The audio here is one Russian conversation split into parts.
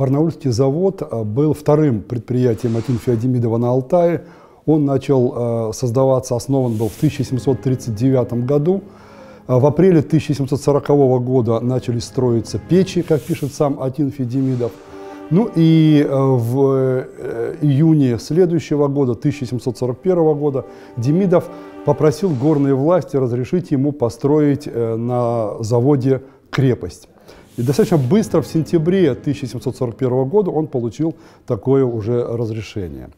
Барнаульский завод э, был вторым предприятием Акинфия Демидова на Алтае. Он начал э, создаваться, основан был в 1739 году. Э, в апреле 1740 года начали строиться печи, как пишет сам Акинфий Демидов. Ну и в июне следующего года, 1741 года, Демидов попросил горные власти разрешить ему построить на заводе крепость. И достаточно быстро, в сентябре 1741 года, он получил такое уже разрешение.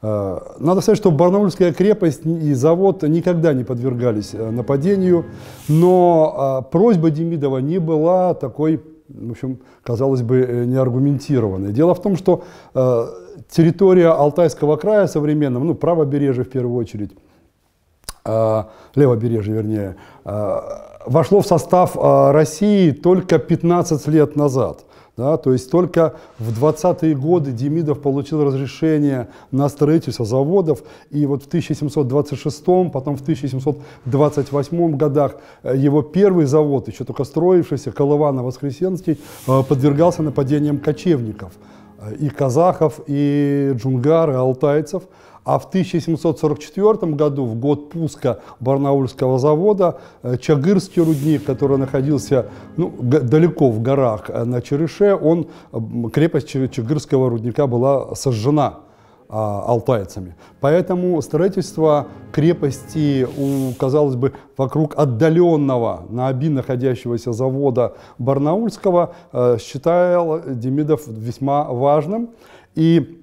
Э, надо сказать, что Барнаульская крепость и завод никогда не подвергались э, нападению, но э, просьба Демидова не была такой, в общем, казалось бы, неаргументированной. Дело в том, что территория Алтайского края современного, ну, правобережье в первую очередь, левобережье, вернее, вошло в состав а, России только 15 лет назад. Да, то есть только в 20-е годы Демидов получил разрешение на строительство заводов, и вот в 1726, потом в 1728 годах э, его первый завод, еще только строившийся, Колывано-Воскресенский, э, подвергался нападениям кочевников, э, и казахов, и джунгар, и алтайцев – а в 1744 году, в год пуска Барнаульского завода, э, Чагырский рудник, который находился ну, далеко в горах э, на Череше, он, крепость Чагырского рудника была сожжена а, алтайцами. Поэтому строительство крепости, у, казалось бы, вокруг отдаленного на Аби находящегося завода Барнаульского э, считал Демидов весьма важным. И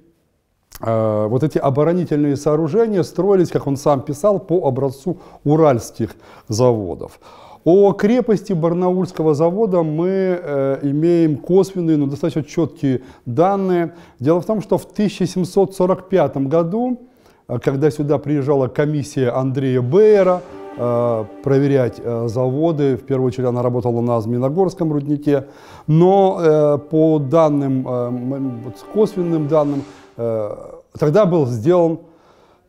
Э, вот эти оборонительные сооружения строились, как он сам писал, по образцу уральских заводов. О крепости Барнаульского завода мы э, имеем косвенные, но достаточно четкие данные. Дело в том, что в 1745 году, э, когда сюда приезжала комиссия Андрея Бейера, Э, проверять э, заводы. В первую очередь она работала на Зминогорском руднике. Но э, по данным, косвенным данным, тогда был сделан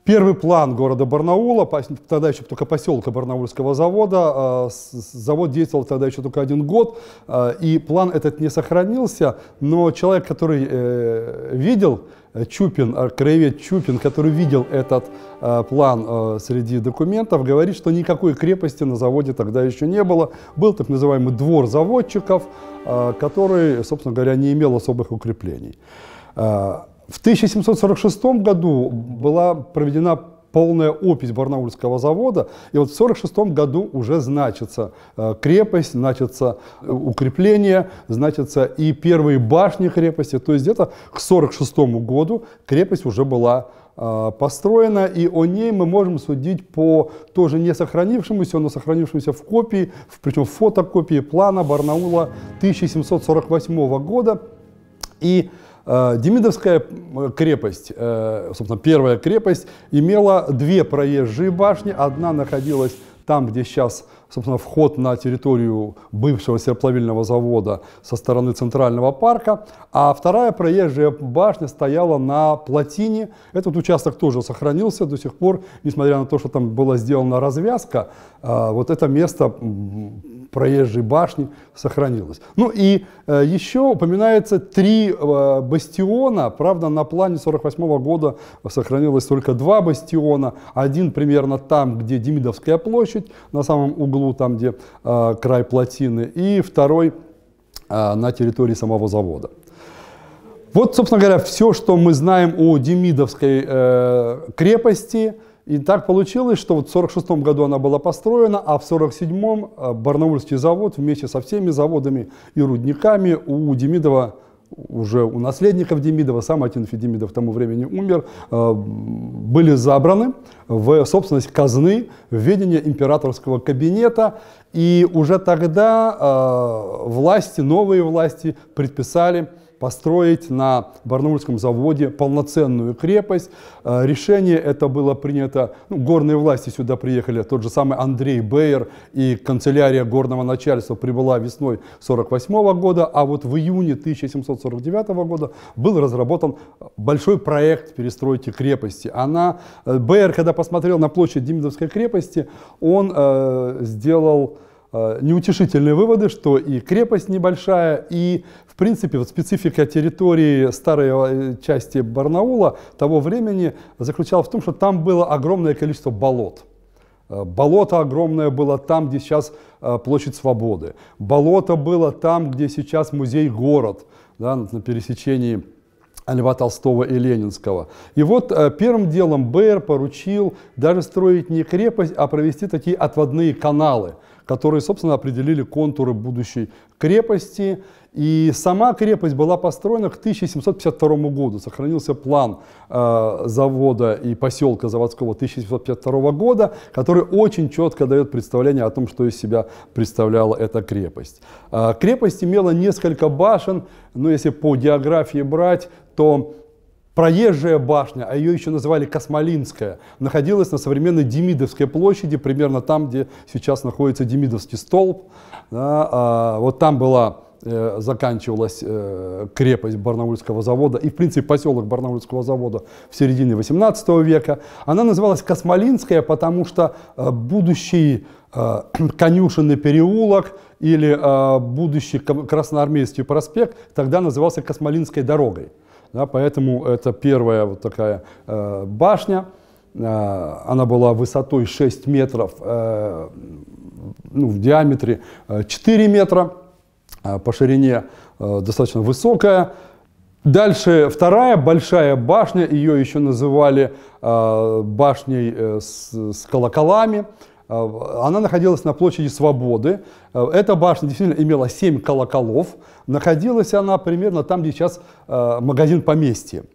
Первый план города Барнаула, тогда еще только поселка Барнаульского завода, а, завод действовал тогда еще только один год, а, и план этот не сохранился, но человек, который э, видел, э, Чупин, а, краевед Чупин, который видел этот план среди документов, говорит, что никакой крепости на заводе тогда еще не было. Был так называемый двор заводчиков, который, собственно говоря, не имел особых укреплений. В 1746 году была проведена полная опись Барнаульского завода. И вот в 1946 году уже значится э, крепость, значится э, укрепление, значится и первые башни крепости. То есть где-то к 1946 году крепость уже была э, построена, и о ней мы можем судить по тоже не сохранившемуся, но сохранившемуся в копии, причем в фотокопии плана Барнаула 1748 года. И Э, Демидовская э, крепость, э, собственно, первая крепость, имела две проезжие башни. Одна находилась там, где сейчас собственно, вход на территорию бывшего серплавильного завода со стороны Центрального парка, а вторая проезжая башня стояла на плотине. Этот участок тоже сохранился до сих пор, несмотря на то, что там была сделана развязка, а, вот это место проезжей башни сохранилось. Ну и э, еще упоминается три э, бастиона, правда, на плане 48 года сохранилось только два бастиона, один примерно там, где Демидовская площадь, на самом углу углу, там, где э, край плотины, и второй э, на территории самого завода. Вот, собственно говоря, все, что мы знаем о Демидовской э, крепости. И так получилось, что вот в 1946 году она была построена, а в 1947-м э, Барнаульский завод вместе со всеми заводами и рудниками у Демидова уже у наследников Демидова, сам Атинфи Демидов к тому времени умер, э, были забраны в собственность казны, в ведение императорского кабинета. И уже тогда э, власти, новые власти предписали построить на Барнаульском заводе полноценную крепость. Э, решение это было принято, ну, горные власти сюда приехали, тот же самый Андрей Бейер и канцелярия горного начальства прибыла весной 1948 года, а вот в июне 1749 года был разработан большой проект перестройки крепости. Она, э, Бейер, когда посмотрел на площадь Демидовской крепости, он э, сделал Э, неутешительные выводы, что и крепость небольшая, и, в принципе, вот специфика территории старой э, части Барнаула того времени заключалась в том, что там было огромное количество болот. Э, болото огромное было там, где сейчас площадь Свободы. Болото было там, где сейчас музей-город да, на пересечении Льва Толстого и Ленинского. И вот первым делом БР поручил даже строить не крепость, а провести такие отводные каналы – которые, собственно, определили контуры будущей крепости. И сама крепость была построена к 1752 году. Сохранился план э, завода и поселка заводского 1752 года, который очень четко дает представление о том, что из себя представляла эта крепость. Э, крепость имела несколько башен, но если по географии брать, то Проезжая башня, а ее еще называли Космолинская, находилась на современной Демидовской площади, примерно там, где сейчас находится Демидовский столб. Да, а, вот там была э, заканчивалась э, крепость Барнаульского завода и, в принципе, поселок Барнаульского завода в середине XVIII века. Она называлась Космолинская, потому что э, будущий конюшенный переулок или будущий Красноармейский проспект тогда назывался Космолинской дорогой. Да, поэтому это первая вот такая э, башня. Э, она была высотой 6 метров, э, ну, в диаметре 4 э, метра, э, по ширине э, достаточно высокая. Дальше вторая большая башня, ее еще называли э, башней э, с, с колоколами, а, она находилась на площади Свободы. А, эта башня действительно имела 7 колоколов. Находилась она примерно там, где сейчас а, магазин поместья.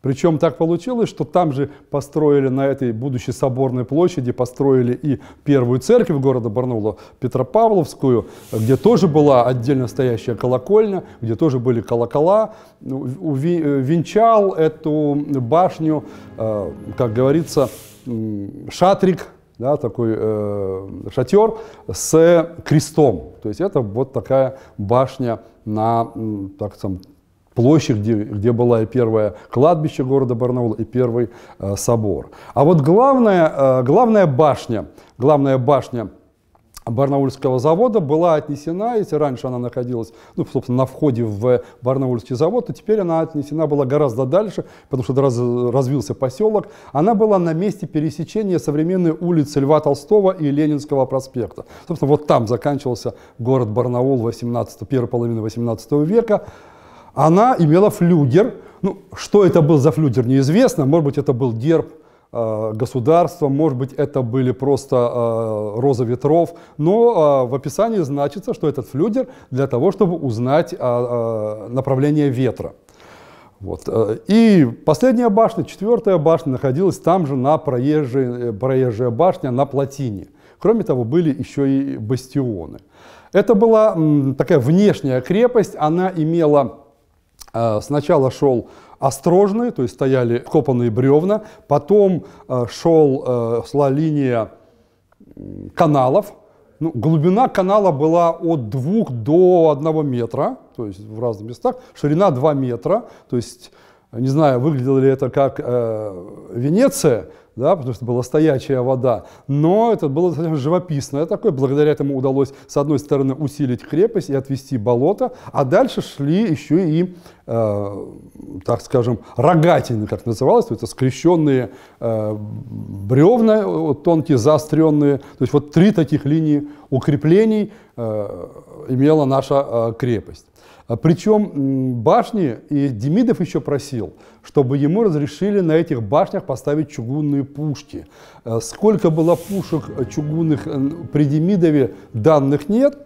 Причем так получилось, что там же построили на этой будущей соборной площади, построили и первую церковь города Барнаула, Петропавловскую, где тоже была отдельно стоящая колокольня, где тоже были колокола. Ну, э, венчал эту башню, как говорится, шатрик да, такой э, шатер с крестом. То есть это вот такая башня на так, там, площадь, где, где было и первое кладбище города Барнаула, и первый э, собор. А вот главная, э, главная башня, главная башня – Барнаульского завода была отнесена, если раньше она находилась, ну, собственно, на входе в Барнаульский завод, то теперь она отнесена была гораздо дальше, потому что раз, развился поселок. Она была на месте пересечения современной улицы Льва Толстого и Ленинского проспекта. Собственно, вот там заканчивался город Барнаул 18, первой половины 18 века. Она имела флюгер. Ну, что это был за флюгер, неизвестно. Может быть, это был герб Э, государства, может быть, это были просто э, роза ветров, но э, в описании значится, что этот флюгер для того, чтобы узнать э, направление ветра. Вот. И последняя башня, четвертая башня, находилась там же на проезжей, проезжая башня на плотине. Кроме того, были еще и бастионы. Это была такая внешняя крепость, она имела, сначала шел острожные, то есть стояли копанные бревна, потом э, шел, э, шла линия каналов, ну, глубина канала была от 2 до 1 метра, то есть в разных местах, ширина 2 метра, то есть, не знаю, выглядело ли это как э, Венеция, да, потому что была стоячая вода. Но это было достаточно живописно. Такое, благодаря этому удалось, с одной стороны, усилить крепость и отвести болото, а дальше шли еще и, э, так скажем, рогатины, как называлось, это скрещенные э, бревна, э, тонкие, заостренные. То есть вот три таких линии укреплений э, имела наша э, крепость. А Причем башни, и Демидов еще просил, чтобы ему разрешили на этих башнях поставить чугунные пушки. Э, сколько было пушек э, чугунных э, при Демидове, данных нет,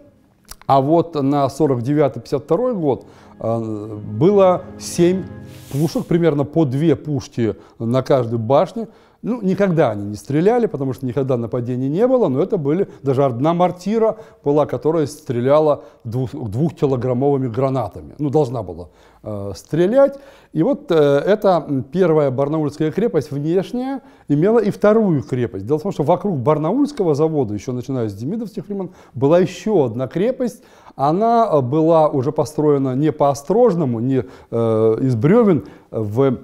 а вот на 49-52 год было 7 пушек, примерно по 2 пушки на каждой башне, ну, никогда они не стреляли, потому что никогда нападений не было, но это были, даже одна мортира была, которая стреляла двух, двухкилограммовыми гранатами. Ну, должна была э, стрелять. И вот э, эта первая Барнаульская крепость внешняя имела и вторую крепость. Дело в том, что вокруг Барнаульского завода, еще начиная с Демидовских времен, была еще одна крепость, она э, была уже построена не по-острожному, не э, из бревен, в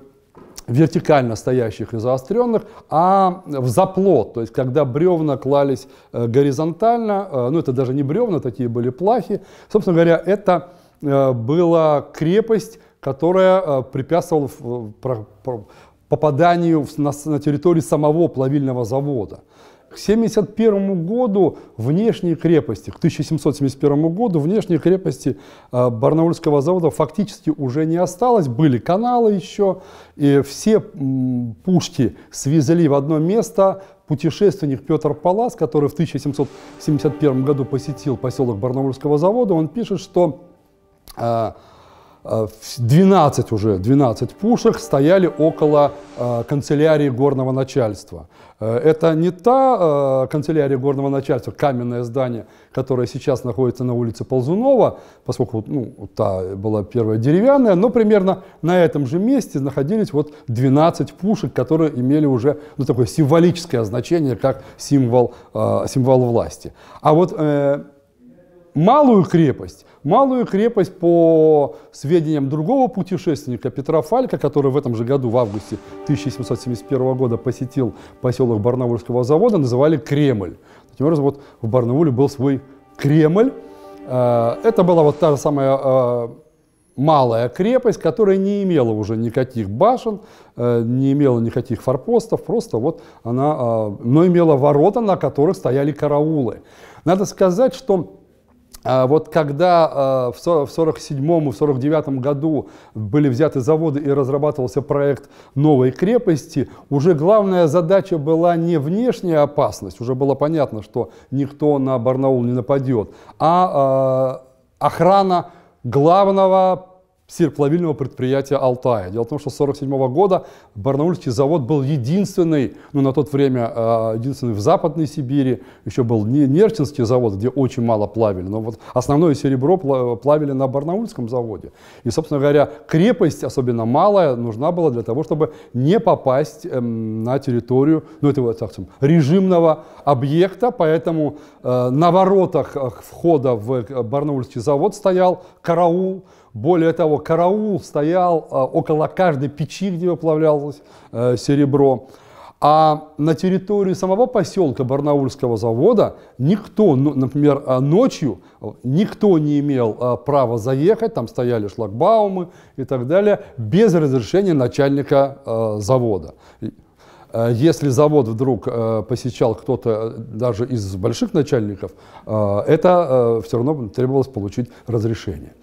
вертикально стоящих и заостренных, а в заплот, то есть когда бревна клались э, горизонтально, э, ну это даже не бревна, такие были плахи. Собственно говоря, это э, была крепость, которая препятствовала попаданию на территорию самого плавильного завода. К 1971 году внешние крепости, к 1771 году внешние крепости э, Барнаульского завода фактически уже не осталось, были каналы еще, и все пушки свезли в одно место, путешественник Петр Палас, который в 1771 году посетил поселок Барнаульского завода, он пишет, что э, 12 а, уже, 12 пушек стояли около а, канцелярии горного начальства. Э, это не та а, канцелярия горного начальства, каменное здание, которое сейчас находится на улице Ползунова, поскольку ну, та была первая деревянная, но примерно на этом же месте находились вот 12 пушек, которые имели уже ну, такое символическое значение, как символ, символ власти. А вот э, малую крепость Малую крепость, по сведениям другого путешественника Петра Фалька, который в этом же году, в августе 1771 года, посетил поселок Барнаульского завода, называли Кремль. Таким образом, вот в Барнауле был свой Кремль. Э, это была вот та же самая э, малая крепость, которая не имела уже никаких башен, э, не имела никаких форпостов, просто вот она, но имела ворота, на которых стояли караулы. Надо сказать, что а вот когда э, в 1947 и 49 году были взяты заводы и разрабатывался проект новой крепости, уже главная задача была не внешняя опасность, уже было понятно, что никто на Барнаул не нападет, а э, охрана главного сирплавильного предприятия «Алтая». Дело в том, что с 1947 года Барнаульский завод был единственный, ну, на тот время а, единственный в Западной Сибири, еще был Нерчинский завод, где очень мало плавили, но вот основное серебро плавили на Барнаульском заводе. И, собственно говоря, крепость, особенно малая, нужна была для того, чтобы не попасть эм, на территорию, ну, этого, так скажем, режимного объекта, поэтому э, на воротах э, входа в э, Барнаульский завод стоял караул, более того, караул стоял а, около каждой печи, где выплавлялось э, серебро. А на территории самого поселка Барнаульского завода никто, ну, например, а, ночью никто не имел а, права заехать, там стояли шлагбаумы и так далее, без разрешения начальника э, завода. Э, если завод вдруг посещал кто-то даже из больших начальников, это все равно требовалось получить разрешение.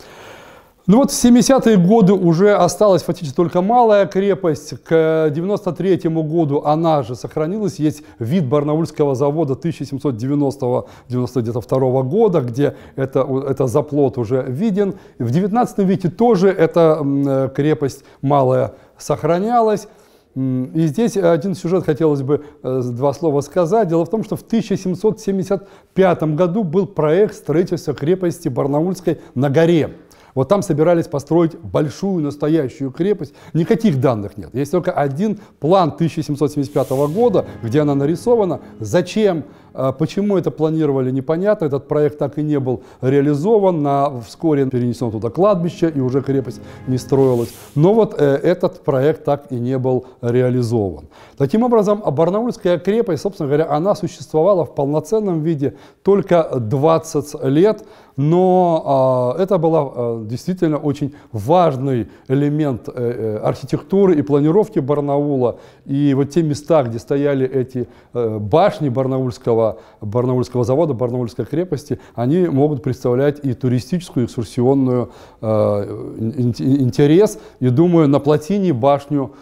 Ну вот в 70-е годы уже осталась фактически только малая крепость. К 93 году она же сохранилась. Есть вид Барнаульского завода 1790-92 года, где это, это заплот уже виден. В 19 веке тоже эта э, крепость малая сохранялась. И здесь один сюжет хотелось бы э, два слова сказать. Дело в том, что в 1775 году был проект строительства крепости Барнаульской на горе. Вот там собирались построить большую настоящую крепость. Никаких данных нет. Есть только один план 1775 года, где она нарисована. Зачем, а, почему это планировали, непонятно. Этот проект так и не был реализован. На, вскоре перенесено туда кладбище, и уже крепость не строилась. Но вот э, этот проект так и не был реализован. Таким образом, Барнаульская крепость, собственно говоря, она существовала в полноценном виде только 20 лет но а, это был а, действительно очень важный элемент э, э, архитектуры и планировки Барнаула. И вот те места, где стояли эти э, башни Барнаульского, Барнаульского завода, Барнаульской крепости, они могут представлять и туристическую, и экскурсионную интерес. И думаю, на плотине башню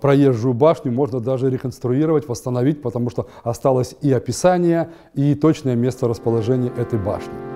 проезжую башню можно даже реконструировать, восстановить, потому что осталось и описание, и точное место расположения этой башни.